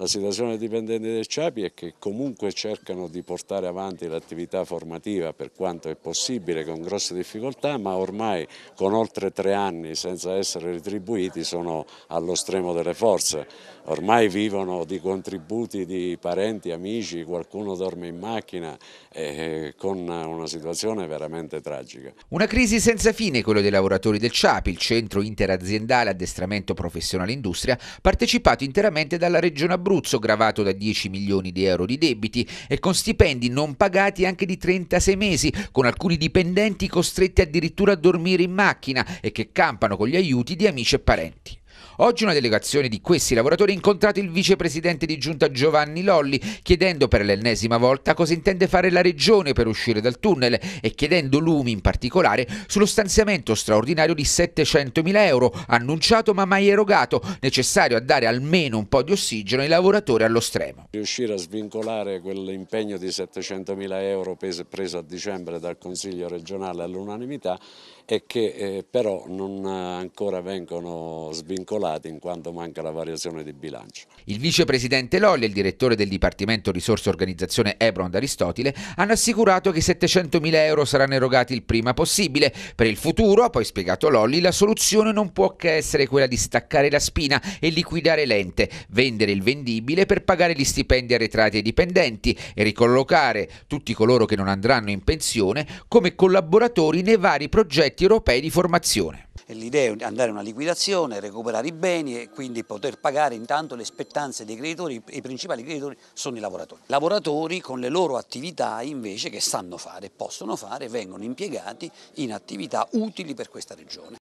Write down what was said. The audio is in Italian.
La situazione dei dipendenti del CIAPI è che comunque cercano di portare avanti l'attività formativa per quanto è possibile con grosse difficoltà, ma ormai con oltre tre anni senza essere retribuiti sono allo stremo delle forze. Ormai vivono di contributi di parenti, amici, qualcuno dorme in macchina eh, con una situazione veramente tragica. Una crisi senza fine quello dei lavoratori del CIAPI, il centro interaziendale addestramento professionale industria, partecipato interamente dalla Regione Abruzzo Abruzzo gravato da 10 milioni di euro di debiti e con stipendi non pagati anche di 36 mesi, con alcuni dipendenti costretti addirittura a dormire in macchina e che campano con gli aiuti di amici e parenti. Oggi una delegazione di questi lavoratori ha incontrato il vicepresidente di giunta Giovanni Lolli chiedendo per l'ennesima volta cosa intende fare la regione per uscire dal tunnel e chiedendo lumi in particolare sullo stanziamento straordinario di 700.000 euro annunciato ma mai erogato, necessario a dare almeno un po' di ossigeno ai lavoratori allo stremo. Riuscire a svincolare quell'impegno di 700.000 euro preso a dicembre dal Consiglio regionale all'unanimità e che eh, però non eh, ancora vengono svincolati vincolate in quanto manca la variazione di bilancio. Il vicepresidente Lolli e il direttore del Dipartimento Risorse Organizzazione Ebron d'Aristotile hanno assicurato che 700.000 euro saranno erogati il prima possibile. Per il futuro, ha poi spiegato Lolli, la soluzione non può che essere quella di staccare la spina e liquidare l'ente, vendere il vendibile per pagare gli stipendi arretrati ai dipendenti e ricollocare tutti coloro che non andranno in pensione come collaboratori nei vari progetti europei di formazione. L'idea è andare a una liquidazione, recuperare i beni e quindi poter pagare intanto le spettanze dei creditori, i principali creditori sono i lavoratori. Lavoratori con le loro attività invece che sanno fare, possono fare, vengono impiegati in attività utili per questa regione.